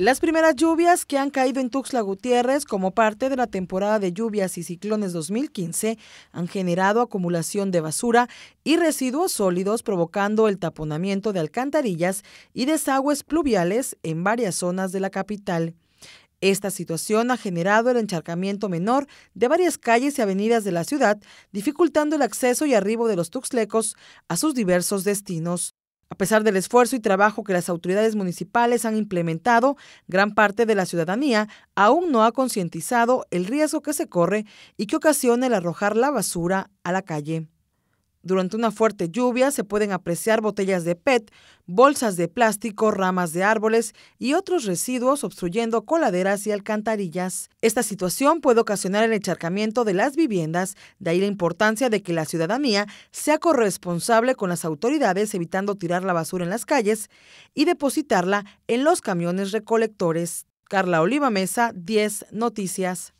Las primeras lluvias que han caído en Tuxtla Gutiérrez como parte de la temporada de lluvias y ciclones 2015 han generado acumulación de basura y residuos sólidos provocando el taponamiento de alcantarillas y desagües pluviales en varias zonas de la capital. Esta situación ha generado el encharcamiento menor de varias calles y avenidas de la ciudad, dificultando el acceso y arribo de los tuxlecos a sus diversos destinos. A pesar del esfuerzo y trabajo que las autoridades municipales han implementado, gran parte de la ciudadanía aún no ha concientizado el riesgo que se corre y que ocasiona el arrojar la basura a la calle. Durante una fuerte lluvia se pueden apreciar botellas de PET, bolsas de plástico, ramas de árboles y otros residuos obstruyendo coladeras y alcantarillas. Esta situación puede ocasionar el encharcamiento de las viviendas, de ahí la importancia de que la ciudadanía sea corresponsable con las autoridades evitando tirar la basura en las calles y depositarla en los camiones recolectores. Carla Oliva Mesa, 10 Noticias.